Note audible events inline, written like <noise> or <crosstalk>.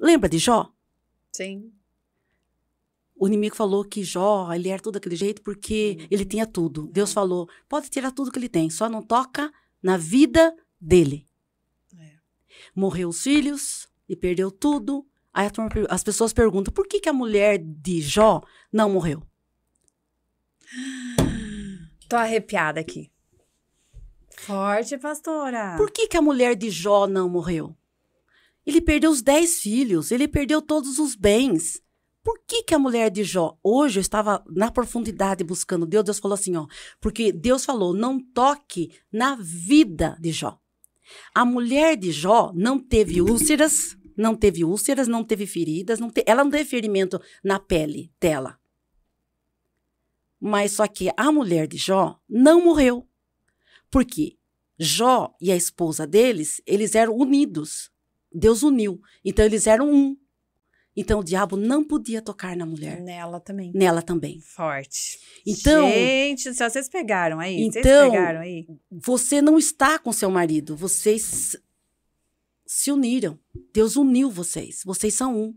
Lembra de Jó? Sim. O inimigo falou que Jó, ele era tudo daquele jeito porque uhum. ele tinha tudo. Deus falou: pode tirar tudo que ele tem, só não toca na vida dele. É. Morreu os filhos e perdeu tudo. Aí turma, as pessoas perguntam: por que, que a mulher de Jó não morreu? <gasps> Tô arrepiada aqui. Forte, pastora. Por que, que a mulher de Jó não morreu? Ele perdeu os dez filhos, ele perdeu todos os bens. Por que, que a mulher de Jó, hoje eu estava na profundidade buscando Deus, Deus falou assim, ó, porque Deus falou, não toque na vida de Jó. A mulher de Jó não teve úlceras, não teve úlceras, não teve feridas, não te... ela não teve ferimento na pele dela. Mas só que a mulher de Jó não morreu. Porque Jó e a esposa deles, eles eram unidos. Deus uniu. Então eles eram um. Então o diabo não podia tocar na mulher. Nela também. Nela também. Forte. Então, gente, vocês pegaram aí. Então, pegaram aí. Você não está com seu marido, vocês se uniram. Deus uniu vocês. Vocês são um.